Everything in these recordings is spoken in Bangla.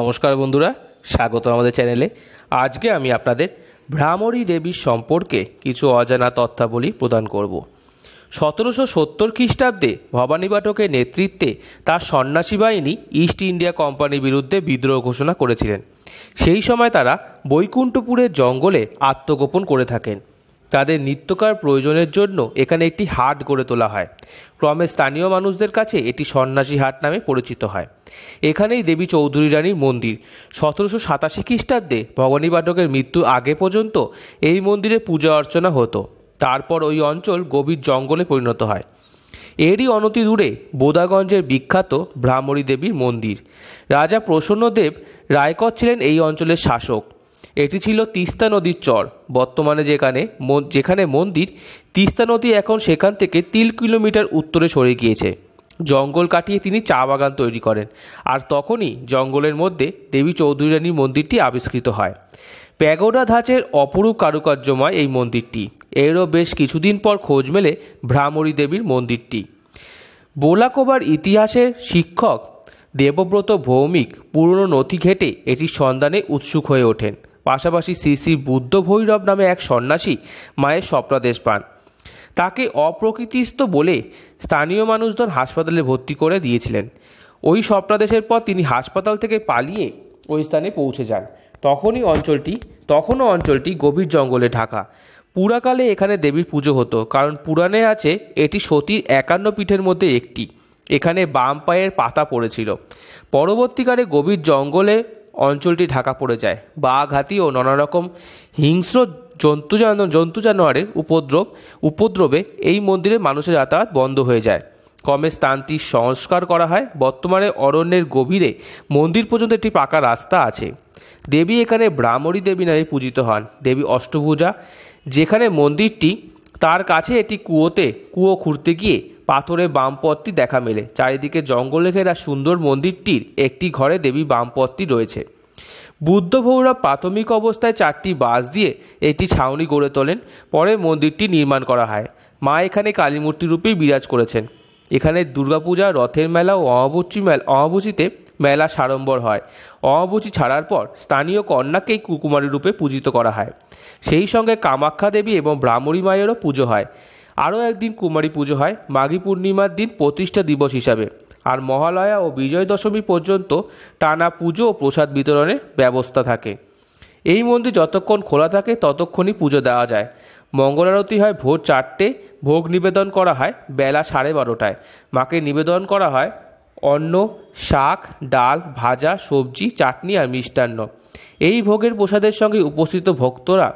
নমস্কার বন্ধুরা স্বাগত আমাদের চ্যানেলে আজকে আমি আপনাদের ভ্রামরী দেবীর সম্পর্কে কিছু অজানা তথ্যাবলী প্রদান করব সতেরোশো সত্তর খ্রিস্টাব্দে ভবানী নেতৃত্বে তার সন্ন্যাসী বাহিনী ইস্ট ইন্ডিয়া কোম্পানির বিরুদ্ধে বিদ্রোহ ঘোষণা করেছিলেন সেই সময় তারা বৈকুণ্ঠপুরের জঙ্গলে আত্মগোপন করে থাকেন তাদের নিত্যকার প্রয়োজনের জন্য এখানে একটি হাট গড়ে তোলা হয় ক্রমে স্থানীয় মানুষদের কাছে এটি সন্ন্যাসী হাট নামে পরিচিত হয় এখানেই দেবী চৌধুরী রানীর মন্দির সতেরোশো সাতাশি খ্রিস্টাব্দে ভবানী পাঠকের মৃত্যু আগে পর্যন্ত এই মন্দিরে পূজা অর্চনা হতো তারপর ওই অঞ্চল গভীর জঙ্গলে পরিণত হয় এরই অনতি দূরে বোদাগঞ্জের বিখ্যাত ভ্রামরী দেবীর মন্দির রাজা প্রসন্নদেব রায়কর ছিলেন এই অঞ্চলের শাসক এটি ছিল তিস্তা নদীর চর বর্তমানে যেখানে যেখানে মন্দির তিস্তা নদী এখন সেখান থেকে তিন কিলোমিটার উত্তরে সরে গিয়েছে জঙ্গল কাটিয়ে তিনি চা বাগান তৈরি করেন আর তখনই জঙ্গলের মধ্যে দেবী চৌধুরানীর মন্দিরটি আবিষ্কৃত হয় প্যাগোডা ধাঁচের অপরূপ কারুকার্যময় এই মন্দিরটি এরও বেশ কিছুদিন পর খোঁজ মেলে ভ্রামরী দেবীর মন্দিরটি বোলাকোবার ইতিহাসের শিক্ষক দেবব্রত ভৌমিক পুরনো নথি ঘেটে এটির সন্ধানে উৎসুক হয়ে ওঠেন পাশাপাশি শ্রী শ্রী বুদ্ধ ভৈরব নামে এক সন্ন্যাসী মায়ের স্বপ্নাদেশ পান তাকে অপ্রকৃতিস্থ বলে স্থানীয় মানুষজন হাসপাতালে ভর্তি করে দিয়েছিলেন ওই স্বপ্নাদেশের পর তিনি হাসপাতাল থেকে পালিয়ে ওই স্থানে পৌঁছে যান তখনই অঞ্চলটি তখনও অঞ্চলটি গভীর জঙ্গলে ঢাকা পুরাকালে এখানে দেবীর পুজো হতো কারণ পুরাণে আছে এটি সতীর একান্ন পীঠের মধ্যে একটি এখানে বাম পায়ের পাতা পড়েছিল পরবর্তীকালে গভীর জঙ্গলে অঞ্চলটি ঢাকা পড়ে যায় বাঘ হাতি ও নানা রকম হিংস্র জন্তু জন্তু জানোয়ারের উপদ্রব উপদ্রবে এই মন্দিরে মানুষের যাতায়াত বন্ধ হয়ে যায় কমে স্থানটি সংস্কার করা হয় বর্তমানে অরণ্যের গভীরে মন্দির পর্যন্ত একটি পাকা রাস্তা আছে দেবী এখানে ব্রাহ্মণী দেবী নামে পূজিত হন দেবী অষ্টভুজা যেখানে মন্দিরটি তার কাছে একটি কুয়োতে কুয়ো খুঁড়তে গিয়ে পাথরে বামপথটি দেখা মেলে চারিদিকে জঙ্গলে ঘেরা সুন্দর মন্দিরটির একটি ঘরে দেবী বামপথটি রয়েছে বুদ্ধ ভৌরব প্রাথমিক অবস্থায় চারটি বাঁশ দিয়ে একটি ছাউনি গড়ে তোলেন পরে মন্দিরটি নির্মাণ করা হয় মা এখানে কালীমূর্তি রূপেই বিরাজ করেছেন এখানে দুর্গাপূজা রথের মেলা ও অমাবচী মেলা অমাবচিতে মেলা সাড়ম্বর হয় অমাবচি ছাড়ার পর স্থানীয় কন্যাকেই কুকুমারী রূপে পূজিত করা হয় সেই সঙ্গে কামাখ্যা দেবী এবং ব্রাহ্মণী মায়েরও পুজো হয় আরও একদিন কুমারী পুজো হয় মাঘী পূর্ণিমার দিন প্রতিষ্ঠা দিবস হিসাবে আর মহালয়া ও বিজয় দশমী পর্যন্ত টানা পুজো ও প্রসাদ বিতরণের ব্যবস্থা থাকে এই মন্দির যতক্ষণ খোলা থাকে ততক্ষণই পুজো দেওয়া যায় মঙ্গলারতি হয় ভোর চারটে ভোগ নিবেদন করা হয় বেলা সাড়ে বারোটায় মাকে নিবেদন করা হয় অন্ন শাক ডাল ভাজা সবজি চাটনি আর মিষ্টান্ন এই ভোগের প্রসাদের সঙ্গে উপস্থিত ভক্তরা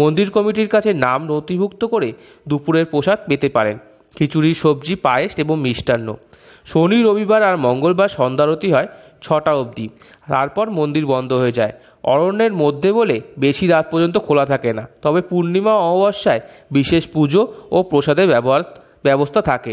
মন্দির কমিটির কাছে নাম নথিভুক্ত করে দুপুরের প্রসাদ পেতে পারেন খিচুড়ি সবজি পায়েস এবং মিষ্টান্ন শনি রবিবার আর মঙ্গলবার সন্ধ্যারতি হয় ছটা অবধি তারপর মন্দির বন্ধ হয়ে যায় অরণ্যের মধ্যে বলে বেশি রাত পর্যন্ত খোলা থাকে না তবে পূর্ণিমা অমাবস্যায় বিশেষ পুজো ও প্রসাদের ব্যবহার ব্যবস্থা থাকে